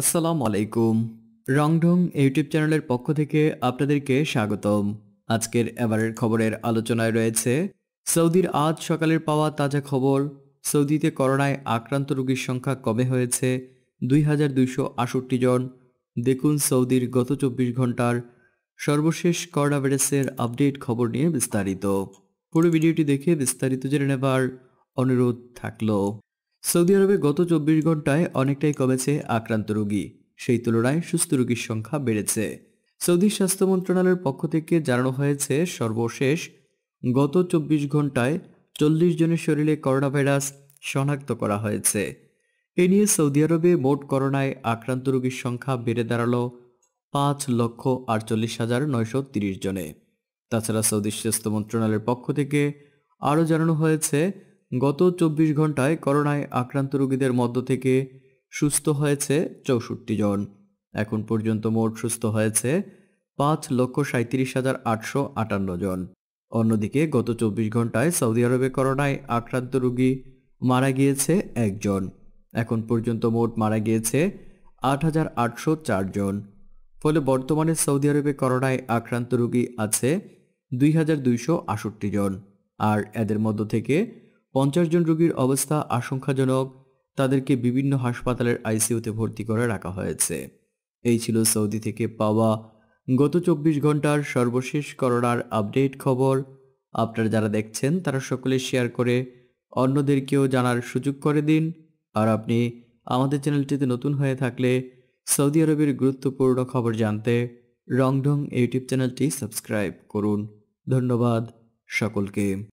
আসসালামু আলাইকুম রংঢং ইউটিউব চ্যানেলের পক্ষ থেকে আপনাদেরকে স্বাগতম আজকের এবারের খবরের আলোচনায় রয়েছে সৌদির আজ সকালের পাওয়া তাজা খবর সৌদিতে করোনায় আক্রান্ত রোগীর সংখ্যা কমে হয়েছে দুই জন দেখুন সৌদির গত চব্বিশ ঘন্টার সর্বশেষ করোনা ভাইরাসের আপডেট খবর নিয়ে বিস্তারিত পুরো ভিডিওটি দেখে বিস্তারিত জেনে নেবার অনুরোধ থাকলো সৌদি আরবে গত চব্বিশ ঘন্টায় অনেকটাই কমেছে আক্রান্ত রোগী সেই তুলনায় সুস্থ রোগীর সংখ্যা বেড়েছে সৌদি স্বাস্থ্য মন্ত্রণালয়ের পক্ষ থেকে জানানো হয়েছে সর্বশেষ গত চব্বিশ ঘন্টায় চল্লিশ জনের শরীরে করোনা ভাইরাস শনাক্ত করা হয়েছে এ নিয়ে সৌদি আরবে মোট করোনায় আক্রান্ত রোগীর সংখ্যা বেড়ে দাঁড়ালো পাঁচ লক্ষ আটচল্লিশ হাজার নয়শো তিরিশ জনে তাছাড়া সৌদি স্বাস্থ্য মন্ত্রণালয়ের পক্ষ থেকে আরও জানানো হয়েছে গত চব্বিশ ঘন্টায় করোনায় আক্রান্ত রোগীদের মধ্য থেকে সুস্থ হয়েছে চৌষট্টি জন এখন পর্যন্ত মোট সুস্থ হয়েছে পাঁচ লক্ষ সাঁত্রিশ হাজার আটশো আটান্ন জন অন্যদিকে গত চব্বিশ ঘন্টায় সৌদি আরবে করোনায় আক্রান্ত রোগী মারা গিয়েছে একজন এখন পর্যন্ত মোট মারা গিয়েছে আট হাজার আটশো চারজন ফলে বর্তমানে সৌদি আরবে করোনায় আক্রান্ত রোগী আছে দুই হাজার দুইশো আষট্টি জন আর এদের মধ্য থেকে পঞ্চাশ জন রোগীর অবস্থা আশঙ্কাজনক তাদেরকে বিভিন্ন হাসপাতালের আইসিউতে ভর্তি করে রাখা হয়েছে এই ছিল সৌদি থেকে পাওয়া গত চব্বিশ ঘন্টার সর্বশেষ করোনার আপডেট খবর আপনারা যারা দেখছেন তারা সকলে শেয়ার করে অন্যদেরকেও জানার সুযোগ করে দিন আর আপনি আমাদের চ্যানেলটিতে নতুন হয়ে থাকলে সৌদি আরবের গুরুত্বপূর্ণ খবর জানতে রংঢং ইউটিউব চ্যানেলটি সাবস্ক্রাইব করুন ধন্যবাদ সকলকে